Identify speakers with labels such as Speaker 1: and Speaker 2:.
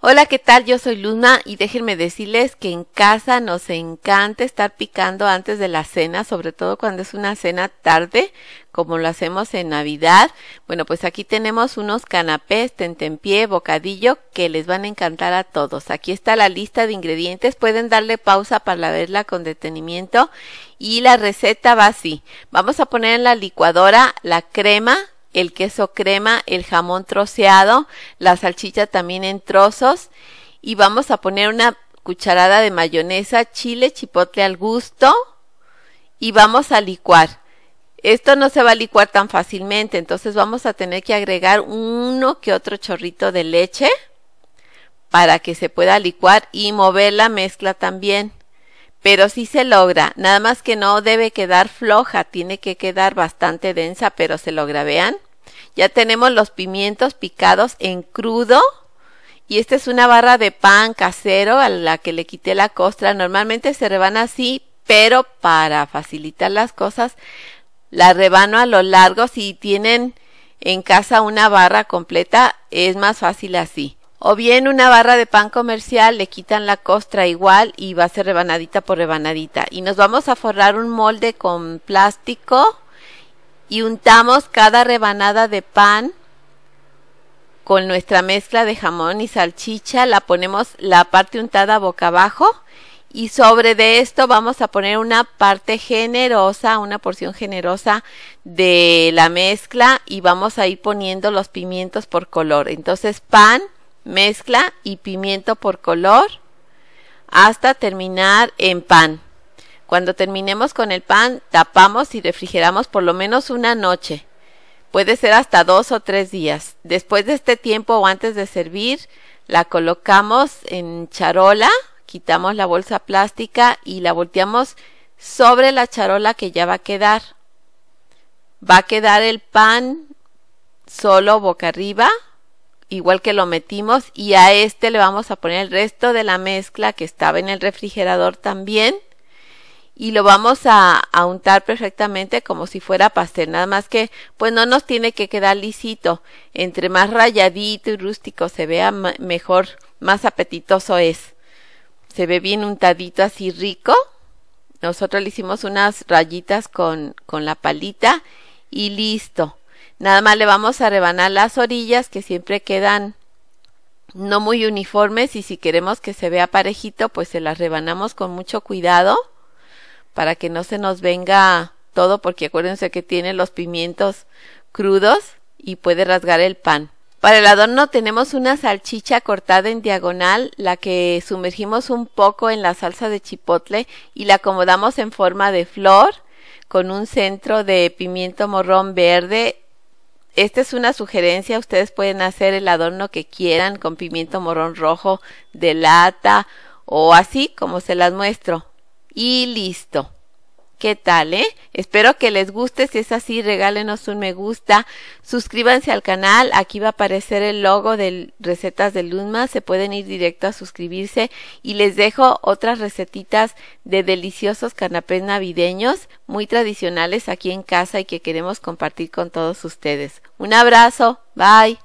Speaker 1: Hola, ¿qué tal? Yo soy Luna y déjenme decirles que en casa nos encanta estar picando antes de la cena, sobre todo cuando es una cena tarde, como lo hacemos en Navidad. Bueno, pues aquí tenemos unos canapés, tentempié, bocadillo que les van a encantar a todos. Aquí está la lista de ingredientes, pueden darle pausa para verla con detenimiento y la receta va así. Vamos a poner en la licuadora la crema, el queso crema, el jamón troceado, la salchicha también en trozos y vamos a poner una cucharada de mayonesa, chile, chipotle al gusto y vamos a licuar. Esto no se va a licuar tan fácilmente, entonces vamos a tener que agregar uno que otro chorrito de leche para que se pueda licuar y mover la mezcla también. Pero si se logra, nada más que no debe quedar floja, tiene que quedar bastante densa, pero se logra, vean. Ya tenemos los pimientos picados en crudo. Y esta es una barra de pan casero a la que le quité la costra. Normalmente se rebana así, pero para facilitar las cosas, la rebano a lo largo. Si tienen en casa una barra completa, es más fácil así. O bien una barra de pan comercial, le quitan la costra igual y va a ser rebanadita por rebanadita. Y nos vamos a forrar un molde con plástico y untamos cada rebanada de pan con nuestra mezcla de jamón y salchicha, la ponemos la parte untada boca abajo y sobre de esto vamos a poner una parte generosa, una porción generosa de la mezcla y vamos a ir poniendo los pimientos por color. Entonces pan, mezcla y pimiento por color hasta terminar en pan. Cuando terminemos con el pan, tapamos y refrigeramos por lo menos una noche. Puede ser hasta dos o tres días. Después de este tiempo o antes de servir, la colocamos en charola, quitamos la bolsa plástica y la volteamos sobre la charola que ya va a quedar. Va a quedar el pan solo boca arriba, igual que lo metimos, y a este le vamos a poner el resto de la mezcla que estaba en el refrigerador también y lo vamos a, untar perfectamente como si fuera pastel, nada más que pues no nos tiene que quedar lisito, entre más rayadito y rústico se vea mejor, más apetitoso es. Se ve bien untadito así rico. Nosotros le hicimos unas rayitas con, con la palita y listo. Nada más le vamos a rebanar las orillas que siempre quedan no muy uniformes y si queremos que se vea parejito pues se las rebanamos con mucho cuidado para que no se nos venga todo, porque acuérdense que tiene los pimientos crudos y puede rasgar el pan. Para el adorno tenemos una salchicha cortada en diagonal, la que sumergimos un poco en la salsa de chipotle y la acomodamos en forma de flor con un centro de pimiento morrón verde. Esta es una sugerencia, ustedes pueden hacer el adorno que quieran con pimiento morrón rojo de lata o así como se las muestro. Y listo. ¿Qué tal, eh? Espero que les guste. Si es así, regálenos un me gusta. Suscríbanse al canal. Aquí va a aparecer el logo de Recetas de Luzma. Se pueden ir directo a suscribirse. Y les dejo otras recetitas de deliciosos canapés navideños, muy tradicionales aquí en casa y que queremos compartir con todos ustedes. Un abrazo. Bye.